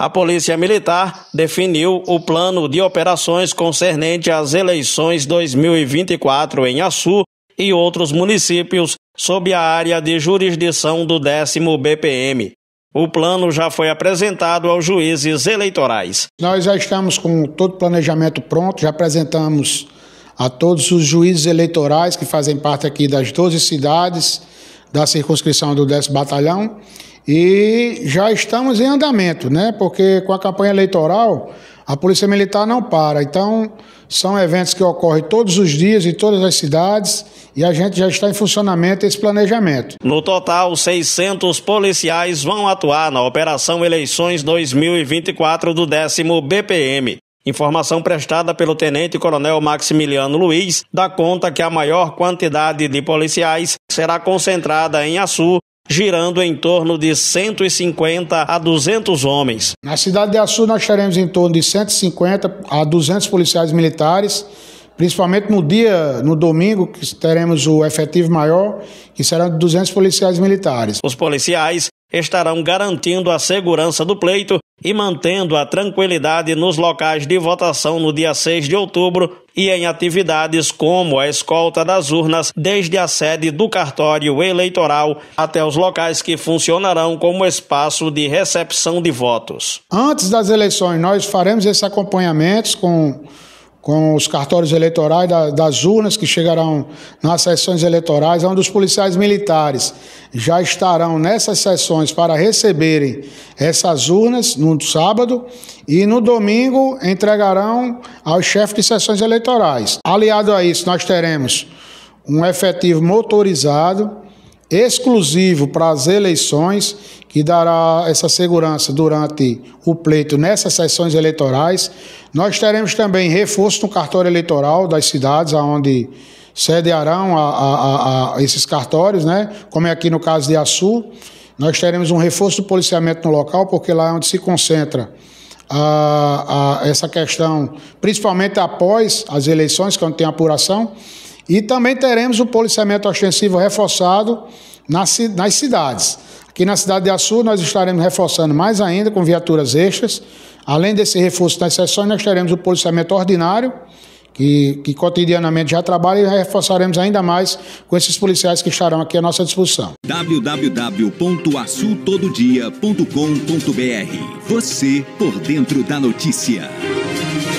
A Polícia Militar definiu o plano de operações concernente às eleições 2024 em Assu e outros municípios sob a área de jurisdição do 10 BPM. O plano já foi apresentado aos juízes eleitorais. Nós já estamos com todo o planejamento pronto, já apresentamos a todos os juízes eleitorais que fazem parte aqui das 12 cidades da circunscrição do 10 Batalhão e já estamos em andamento, né? Porque com a campanha eleitoral a Polícia Militar não para. Então, são eventos que ocorrem todos os dias em todas as cidades e a gente já está em funcionamento esse planejamento. No total, 600 policiais vão atuar na Operação Eleições 2024 do 10 BPM. Informação prestada pelo Tenente Coronel Maximiliano Luiz dá conta que a maior quantidade de policiais será concentrada em Açu, girando em torno de 150 a 200 homens. Na cidade de Assu nós teremos em torno de 150 a 200 policiais militares, principalmente no dia, no domingo, que teremos o efetivo maior, que serão de 200 policiais militares. Os policiais estarão garantindo a segurança do pleito e mantendo a tranquilidade nos locais de votação no dia 6 de outubro, e em atividades como a escolta das urnas desde a sede do cartório eleitoral até os locais que funcionarão como espaço de recepção de votos. Antes das eleições, nós faremos esses acompanhamentos com com os cartórios eleitorais da, das urnas que chegarão nas sessões eleitorais, é onde os policiais militares já estarão nessas sessões para receberem essas urnas no sábado e no domingo entregarão aos chefes de sessões eleitorais. Aliado a isso, nós teremos um efetivo motorizado exclusivo para as eleições, que dará essa segurança durante o pleito nessas sessões eleitorais. Nós teremos também reforço no cartório eleitoral das cidades, onde sediarão a, a, a, esses cartórios, né? como é aqui no caso de Açu. Nós teremos um reforço do policiamento no local, porque lá é onde se concentra a, a, essa questão, principalmente após as eleições, quando tem apuração. E também teremos o policiamento ostensivo reforçado nas, nas cidades. Aqui na cidade de Açu, nós estaremos reforçando mais ainda com viaturas extras. Além desse reforço nas sessões, nós teremos o policiamento ordinário, que, que cotidianamente já trabalha, e reforçaremos ainda mais com esses policiais que estarão aqui à nossa disposição. www.açutododia.com.br Você por dentro da notícia.